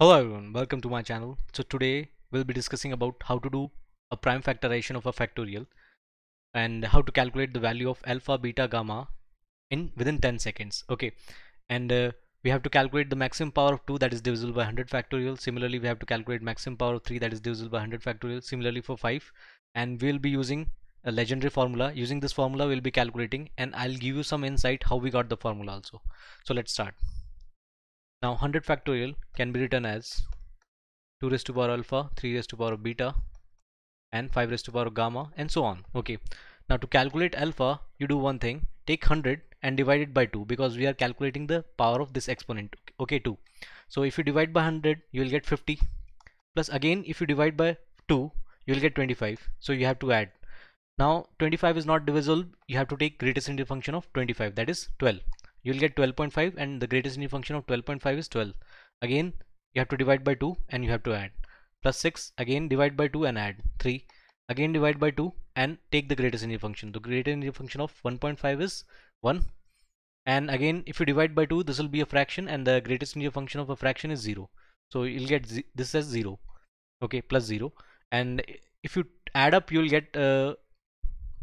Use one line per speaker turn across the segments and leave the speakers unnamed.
Hello everyone, welcome to my channel. So today we'll be discussing about how to do a prime factorization of a factorial and how to calculate the value of alpha, beta, gamma in within 10 seconds. Okay, and uh, we have to calculate the maximum power of 2 that is divisible by 100 factorial. Similarly, we have to calculate maximum power of 3 that is divisible by 100 factorial. Similarly for 5 and we'll be using a legendary formula. Using this formula we'll be calculating and I'll give you some insight how we got the formula also. So let's start. Now 100 factorial can be written as 2 raised to power alpha, 3 raised to power beta and 5 raised to power gamma and so on. Okay. Now to calculate alpha you do one thing take 100 and divide it by 2 because we are calculating the power of this exponent okay 2 so if you divide by 100 you will get 50 plus again if you divide by 2 you will get 25 so you have to add now 25 is not divisible you have to take greatest integer function of 25 that is 12 you will get 12.5 and the greatest new function of 12.5 is 12 again you have to divide by 2 and you have to add plus 6 again divide by 2 and add 3 again divide by 2 and take the greatest new function the greatest new function of 1.5 is 1 and again if you divide by 2 this will be a fraction and the greatest new function of a fraction is 0 so you'll get this as 0 okay plus 0 and if you add up you'll get uh,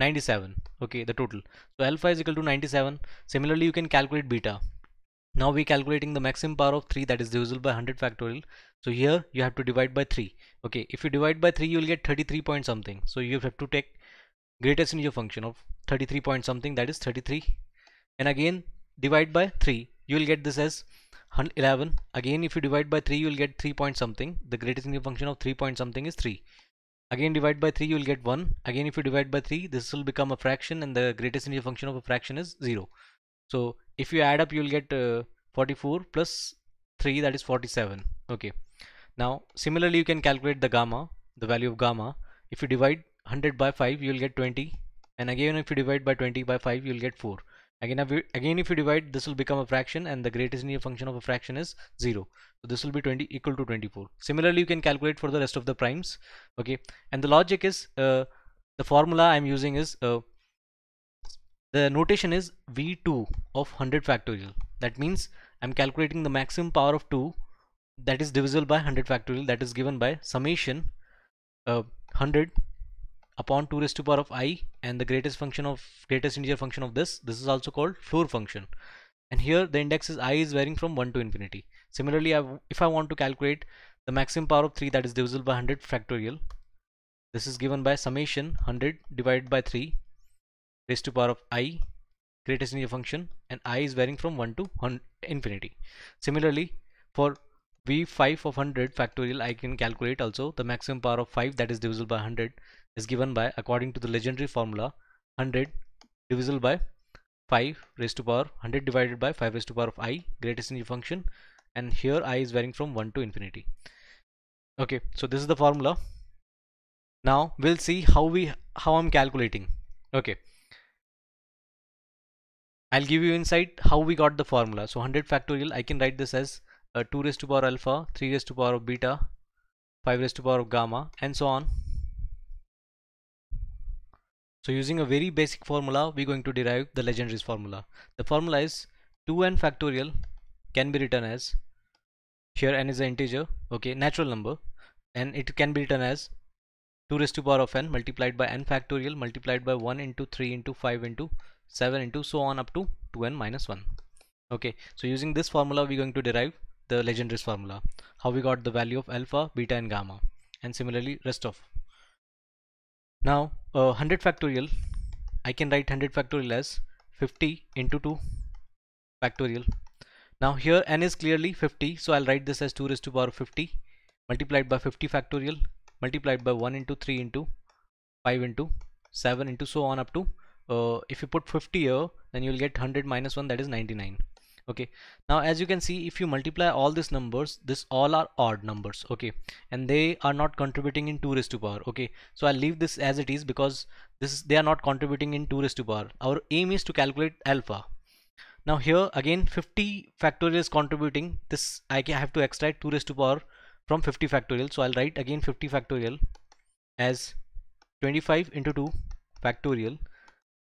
97 okay the total so alpha is equal to 97 similarly you can calculate beta now we're calculating the maximum power of 3 that is divisible by 100 factorial so here you have to divide by 3 okay if you divide by 3 you'll get 33 point something so you have to take greatest integer function of 33 point something that is 33 and again divide by 3 you will get this as 11 again if you divide by 3 you will get 3 point something the greatest integer function of 3 point something is 3 Again divide by 3 you will get 1. Again if you divide by 3 this will become a fraction and the greatest integer function of a fraction is 0. So if you add up you will get uh, 44 plus 3 that is 47. Okay. Now similarly you can calculate the gamma, the value of gamma. If you divide 100 by 5 you will get 20 and again if you divide by 20 by 5 you will get 4. Again, again, if you divide, this will become a fraction and the greatest near function of a fraction is 0. So this will be 20 equal to 24. Similarly, you can calculate for the rest of the primes. Okay. And the logic is, uh, the formula I'm using is, uh, the notation is V2 of 100 factorial. That means I'm calculating the maximum power of 2 that is divisible by 100 factorial that is given by summation uh, 100 upon 2 raised to power of i and the greatest function of greatest integer function of this this is also called floor function and here the index is i is varying from 1 to infinity similarly I, if i want to calculate the maximum power of 3 that is divisible by 100 factorial this is given by summation 100 divided by 3 raised to power of i greatest integer function and i is varying from 1 to infinity similarly for v5 of 100 factorial i can calculate also the maximum power of 5 that is divisible by 100 is given by according to the legendary formula 100 divisible by 5 raised to power 100 divided by 5 raised to power of i greatest energy function and here i is varying from 1 to infinity okay so this is the formula now we'll see how we how I'm calculating okay I'll give you insight how we got the formula so 100 factorial I can write this as uh, 2 raised to power alpha 3 raised to power of beta 5 raised to power of gamma and so on so using a very basic formula, we're going to derive the Legendre's formula. The formula is 2n factorial can be written as here n is an integer, okay, natural number, and it can be written as 2 raised to power of n multiplied by n factorial multiplied by 1 into 3 into 5 into 7 into so on up to 2n minus 1. Okay, so using this formula, we're going to derive the Legendre's formula, how we got the value of alpha, beta, and gamma, and similarly rest of now uh, 100 factorial, I can write 100 factorial as 50 into 2 factorial. Now here n is clearly 50, so I'll write this as 2 raised to power 50 multiplied by 50 factorial multiplied by 1 into 3 into 5 into 7 into so on up to uh, if you put 50 here then you'll get 100 minus 1 that is 99 okay now as you can see if you multiply all these numbers this all are odd numbers okay and they are not contributing in 2 raised to power okay so I'll leave this as it is because this they are not contributing in 2 raised to power our aim is to calculate alpha now here again 50 factorial is contributing this I have to extract 2 raised to power from 50 factorial so I'll write again 50 factorial as 25 into 2 factorial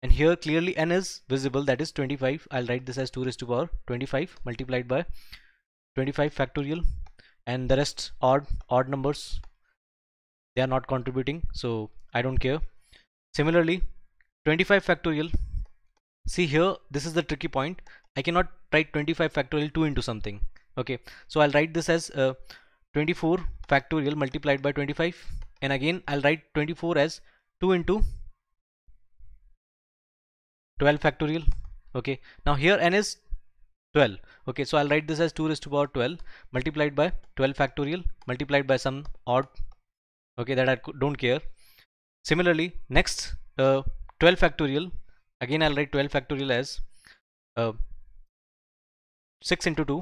and here clearly n is visible that is 25 I'll write this as 2 raised to power 25 multiplied by 25 factorial and the rest odd odd numbers they are not contributing so I don't care similarly 25 factorial see here this is the tricky point I cannot write 25 factorial 2 into something okay so I'll write this as uh, 24 factorial multiplied by 25 and again I'll write 24 as 2 into 12 factorial okay now here n is 12 okay so I'll write this as 2 raised to power 12 multiplied by 12 factorial multiplied by some odd okay that I don't care similarly next uh, 12 factorial again I'll write 12 factorial as uh, 6 into 2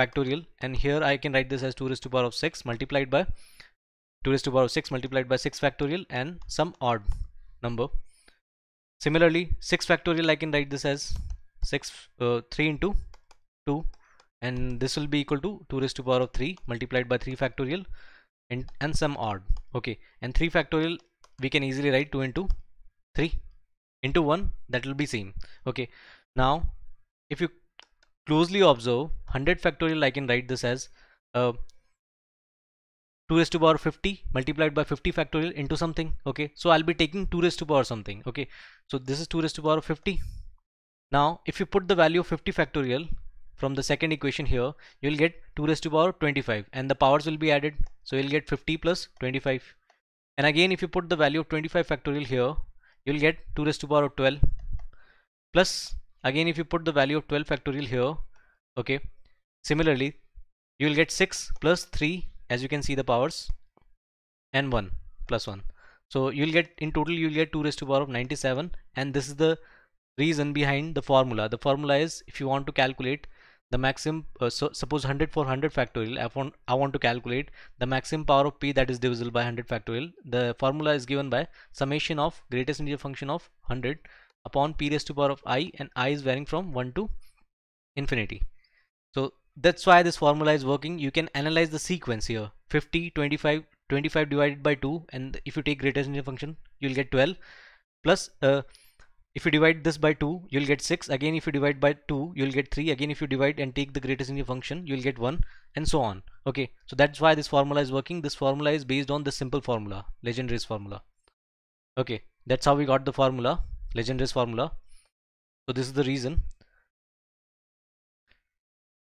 factorial and here I can write this as 2 raised to power of 6 multiplied by 2 raised to power of 6 multiplied by 6 factorial and some odd number Similarly, 6 factorial, I can write this as 6, uh, 3 into 2 and this will be equal to 2 raised to power of 3 multiplied by 3 factorial and, and some odd. Okay, and 3 factorial, we can easily write 2 into 3 into 1, that will be same. Okay, now if you closely observe 100 factorial, I can write this as uh, 2 raised to power 50 multiplied by 50 factorial into something okay so i'll be taking 2 raised to power something okay so this is 2 raised to power 50 now if you put the value of 50 factorial from the second equation here you'll get 2 raised to power 25 and the powers will be added so you'll get 50 plus 25 and again if you put the value of 25 factorial here you'll get 2 raised to power 12 plus again if you put the value of 12 factorial here okay similarly you'll get 6 plus 3 as you can see the powers n 1 plus 1 so you'll get in total you'll get 2 raised to power of 97 and this is the reason behind the formula the formula is if you want to calculate the maximum uh, so suppose 100 for 100 factorial I want, I want to calculate the maximum power of p that is divisible by 100 factorial the formula is given by summation of greatest integer function of 100 upon p raised to power of i and i is varying from 1 to infinity so that's why this formula is working you can analyze the sequence here 50 25 25 divided by 2 and if you take greater than function you'll get 12 plus uh, if you divide this by 2 you'll get 6 again if you divide by 2 you'll get 3 again if you divide and take the greatest in your function you'll get 1 and so on okay so that's why this formula is working this formula is based on the simple formula legendary's formula okay that's how we got the formula legendary's formula so this is the reason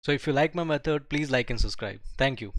so if you like my method, please like and subscribe. Thank you.